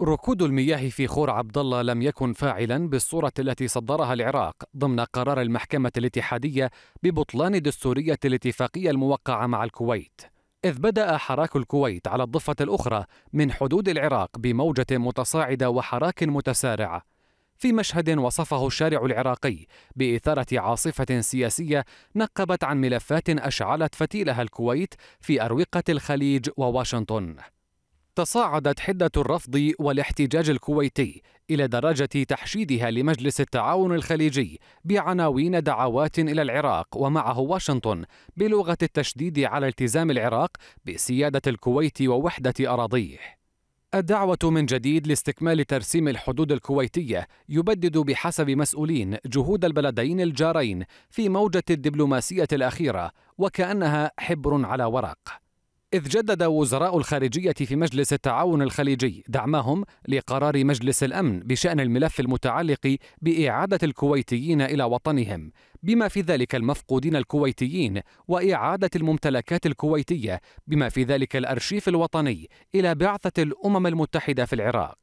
ركود المياه في خور عبد الله لم يكن فاعلا بالصورة التي صدرها العراق ضمن قرار المحكمة الاتحادية ببطلان دستورية الاتفاقية الموقعة مع الكويت إذ بدأ حراك الكويت على الضفة الأخرى من حدود العراق بموجة متصاعدة وحراك متسارع في مشهد وصفه الشارع العراقي بإثارة عاصفة سياسية نقبت عن ملفات أشعلت فتيلها الكويت في أروقة الخليج وواشنطن تصاعدت حدة الرفض والاحتجاج الكويتي إلى درجة تحشيدها لمجلس التعاون الخليجي بعناوين دعوات إلى العراق ومعه واشنطن بلغة التشديد على التزام العراق بسيادة الكويت ووحدة أراضيه. الدعوة من جديد لاستكمال ترسيم الحدود الكويتية يبدد بحسب مسؤولين جهود البلدين الجارين في موجة الدبلوماسية الأخيرة وكأنها حبر على ورق. إذ جدد وزراء الخارجية في مجلس التعاون الخليجي دعمهم لقرار مجلس الأمن بشأن الملف المتعلق بإعادة الكويتيين إلى وطنهم بما في ذلك المفقودين الكويتيين وإعادة الممتلكات الكويتية بما في ذلك الأرشيف الوطني إلى بعثة الأمم المتحدة في العراق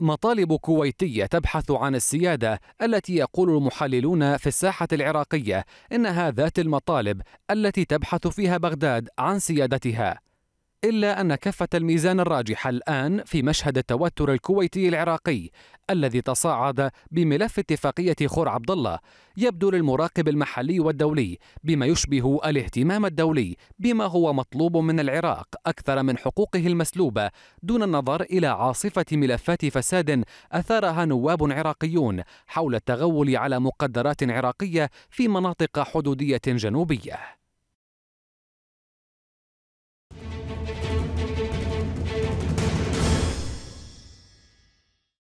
مطالب كويتية تبحث عن السيادة التي يقول المحللون في الساحة العراقية إنها ذات المطالب التي تبحث فيها بغداد عن سيادتها إلا أن كفة الميزان الراجحة الآن في مشهد التوتر الكويتي العراقي الذي تصاعد بملف اتفاقية خور عبد الله يبدو للمراقب المحلي والدولي بما يشبه الاهتمام الدولي بما هو مطلوب من العراق أكثر من حقوقه المسلوبة دون النظر إلى عاصفة ملفات فساد أثارها نواب عراقيون حول التغول على مقدرات عراقية في مناطق حدودية جنوبية